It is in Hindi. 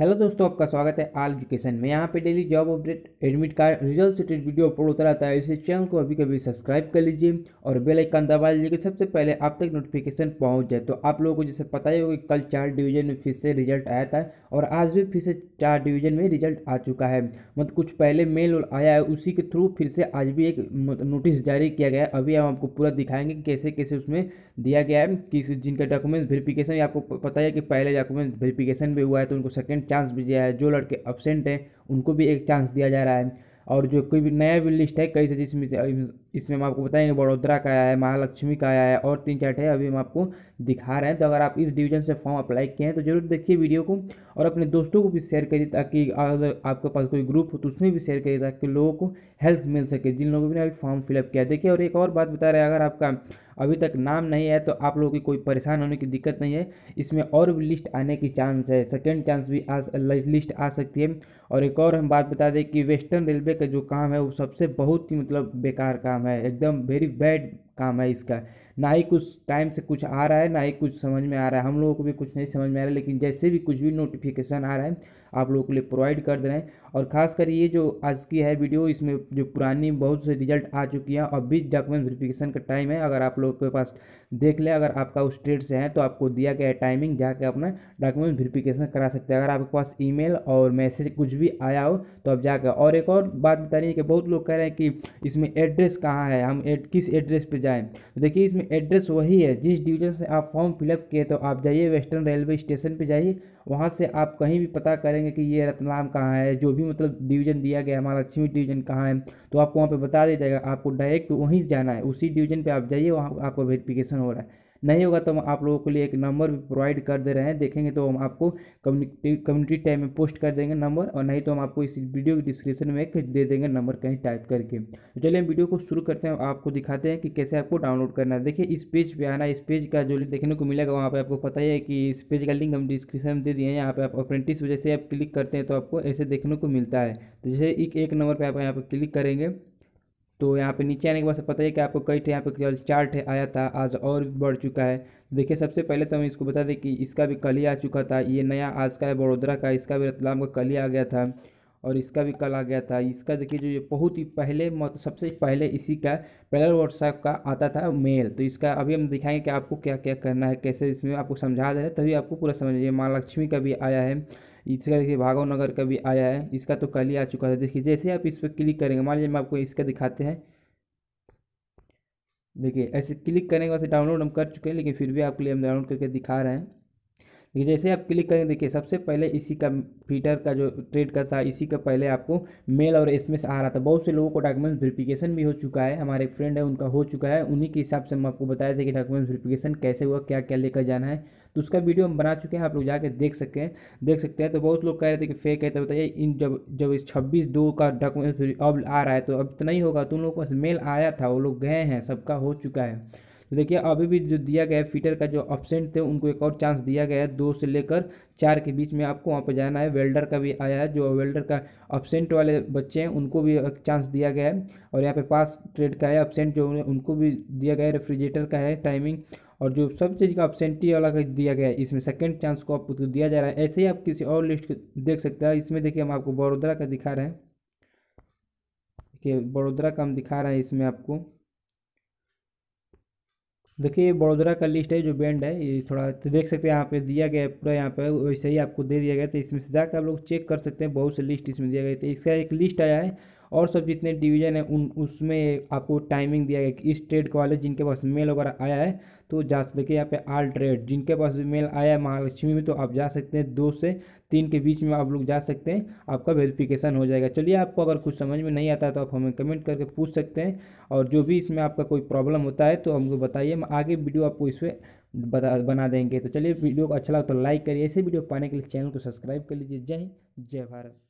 हेलो दोस्तों आपका स्वागत है आल एजुकेशन में यहाँ पे daily job update admit card result सेटेड वीडियो अपलोड होता रहता है इसे चैनल को अभी कभी सब्सक्राइब कर लीजिए और बेल आइकन दबा लीजिए कि सबसे पहले आप तक नोटिफिकेशन पहुँच जाए तो आप लोगों को जैसे पता ही होगा कि कल चार डिवीजन में फिर से रिजल्ट आया था और आज भी फिर से चार डिवीजन में रिजल्ट आ चुका है मतलब कुछ पहले मेल आया है उसी के थ्रू फिर से आज भी एक नोटिस जारी किया गया है अभी हम आपको पूरा दिखाएंगे कैसे कैसे उसमें दिया गया है कि जिनका डॉक्यूमेंट्स वेरिफिकेशन आपको पता है कि पहले डॉक्यूमेंट वेरिफिकेशन भी हुआ है तो उनको सेकेंड परसेंट चांस भी दिया है जो लड़के अब्सेंट हैं उनको भी एक चांस दिया जा रहा है और जो कोई भी नया भी लिस्ट है कई से जिसमें से इसमें हम आपको बताएंगे बड़ोदरा का आया है महालक्ष्मी का आया है और तीन चार है अभी हम आपको दिखा रहे हैं तो अगर आप इस डिवीजन से फॉर्म अप्लाई किए हैं तो जरूर देखिए वीडियो को और अपने दोस्तों को भी शेयर करिए ताकि अगर आपके पास कोई ग्रुप हो तो उसमें भी शेयर करिए ताकि लोगों को हेल्प मिल सके जिन लोगों ने अभी फॉर्म फिलअप किया देखिए और एक और बात बता रहे हैं अगर आपका अभी तक नाम नहीं है तो आप लोगों की कोई परेशान होने की दिक्कत नहीं है इसमें और भी लिस्ट आने की चांस है सेकेंड चांस भी आ लिस्ट आ सकती है और एक और हम बात बता दें कि वेस्टर्न रेलवे का जो काम है वो सबसे बहुत ही मतलब बेकार काम काम है एकदम वेरी बैड काम है इसका ना ही कुछ टाइम से कुछ आ रहा है ना ही कुछ समझ में आ रहा है हम लोगों को भी कुछ नहीं समझ में आ रहा है लेकिन जैसे भी कुछ भी नोटिफिकेशन आ रहा है आप लोगों के लिए प्रोवाइड कर दे रहे हैं और खासकर ये जो आज की है वीडियो इसमें जो पुरानी बहुत से रिजल्ट आ चुकी हैं और भी डॉक्यूमेंट वेरिफिकेशन का टाइम है अगर आप लोगों के पास देख लें अगर आपका उस स्टेट से है तो आपको दिया गया टाइमिंग जाके अपना डॉक्यूमेंट वेरिफिकेशन करा सकते हैं अगर आपके पास ईमेल और मैसेज कुछ भी आया हो तो आप जाकर और एक और बात बता रही है कि बहुत लोग कह रहे हैं कि इसमें एड्रेस कहाँ है हम एड, किस एड्रेस पर जाएँ तो देखिए इसमें एड्रेस वही है जिस डिवीजन से आप फॉर्म फिलअप किए तो आप जाइए वेस्टर्न रेलवे स्टेशन पर जाइए वहाँ से आप कहीं भी पता करें करेंगे कि ये रतलाम कहाँ है जो भी मतलब डिवीज़न दिया गया हमारा लक्ष्मी डिवीज़न कहाँ है तो आपको वहाँ पर बता दिया जाएगा आपको डायरेक्ट वहीं जाना है उसी डिवीज़न पर आप जाइए वहाँ आपका वेरिफिकेशन हो रहा है नहीं होगा तो हम आप लोगों के लिए एक नंबर भी प्रोवाइड कर दे रहे हैं देखेंगे तो हम आपको कम्युनिटी कम्युनिटी टाइम में पोस्ट कर देंगे नंबर और नहीं तो हम आपको इस वीडियो के डिस्क्रिप्शन में दे देंगे नंबर कहीं टाइप करके तो चलिए हम वीडियो को शुरू करते हैं आपको दिखाते हैं कि कैसे आपको डाउनलोड करना है देखिए इस पेज पर आना इस पेज का जो देखने को मिलेगा वहाँ पर आपको पता ही है कि इस पेज का लिंक हम डिस्क्रिप्शन में दे दिए हैं यहाँ पर आप अप्रेंटिस वजह से आप क्लिक करते हैं तो आपको ऐसे देखने को मिलता है तो जैसे एक एक नंबर पर आप यहाँ पर क्लिक करेंगे तो यहाँ पे नीचे आने के बाद से पता है कि आपको कई यहाँ पे कल चार आया था आज और भी बढ़ चुका है देखिए सबसे पहले तो हम इसको बता दें कि इसका भी कल ही आ चुका था ये नया आज का है बड़ोदरा का इसका भी रतलाम का कल ही आ गया था और इसका भी कल आ गया था इसका देखिए जो ये बहुत ही पहले मत सबसे पहले इसी का पहले व्हाट्सएप का आता था मेल तो इसका अभी हम दिखाएंगे कि आपको क्या क्या करना है कैसे इसमें आपको समझा दे रहे तभी आपको पूरा समझ लीजिए माँ लक्ष्मी का भी आया है इसका देखिए भागवनगर का भी आया है इसका तो कल ही आ चुका था देखिए जैसे आप इस पर क्लिक करेंगे मान लीजिए मैं आपको इसका दिखाते हैं देखिए ऐसे क्लिक करेंगे वैसे डाउनलोड हम कर चुके हैं लेकिन फिर भी आपके लिए हम डाउनलोड करके दिखा रहे हैं जैसे आप क्लिक करेंगे देखिए सबसे पहले इसी का फीटर का जो ट्रेड करता है इसी का पहले आपको मेल और एस आ रहा था बहुत से लोगों को डॉक्यूमेंट वेरिफिकेशन भी हो चुका है हमारे एक फ्रेंड है उनका हो चुका है उन्हीं के हिसाब से हम आपको बताया थे कि डॉक्यूमेंट वेरिफिकेशन कैसे हुआ क्या क्या लेकर जाना है तो उसका वीडियो हम बना चुके हैं आप लोग जाकर देख सकते हैं देख सकते हैं तो बहुत लोग कह रहे थे कि फेक है तो बताइए इन जब जब इस छब्बीस दो का डॉक्यूमेंट अब आ रहा है तो अब तो नहीं होगा तो उन लोगों को मेल आया था वो लोग गए हैं सबका हो चुका है तो देखिए अभी भी जो दिया गया है फीटर का जो ऑप्शेंट थे उनको एक और चांस दिया गया है दो से लेकर चार के बीच में आपको वहाँ पर जाना है वेल्डर का भी आया है जो वेल्डर का ऑप्शेंट वाले बच्चे हैं उनको भी एक चांस दिया गया है और यहाँ पे पास ट्रेड का है ऑप्शेंट जो उनको भी दिया गया है रेफ्रिजरेटर का है टाइमिंग और जो सब चीज़ का ऑप्शेंटी वाला का दिया गया है इसमें सेकेंड चांस को आपको दिया जा रहा है ऐसे ही आप किसी और लिस्ट देख सकते हैं इसमें देखिए हम आपको बड़ोदरा का दिखा रहे हैं देखिए बड़ोदरा का हम दिखा रहे हैं इसमें आपको देखिए बड़ोदरा का लिस्ट है जो बैंड है ये थोड़ा तो देख सकते हैं यहाँ पे दिया गया है पूरा यहाँ पे वैसे ही आपको दे दिया गया था तो इसमें से जाकर आप लोग चेक कर सकते हैं बहुत से लिस्ट इसमें दिया गया था तो इसका एक लिस्ट आया है और सब जितने डिवीज़न है उन उसमें आपको टाइमिंग दिया गया कि इस ट्रेड को वाले जिनके पास मेल वगैरह आया है तो जा देखिए यहाँ पे आल ट्रेड जिनके पास भी मेल आया है महालक्ष्मी में तो आप जा सकते हैं दो से तीन के बीच में आप लोग जा सकते हैं आपका वेरिफिकेशन हो जाएगा चलिए आपको अगर कुछ समझ में नहीं आता तो आप हमें कमेंट करके पूछ सकते हैं और जो भी इसमें आपका कोई प्रॉब्लम होता है तो हमको बताइए हम आगे वीडियो आपको इस पर बता बना देंगे तो चलिए वीडियो को अच्छा लगा तो लाइक करिए ऐसे वीडियो पाने के लिए चैनल को सब्सक्राइब कर लीजिए जय हिंद जय भारत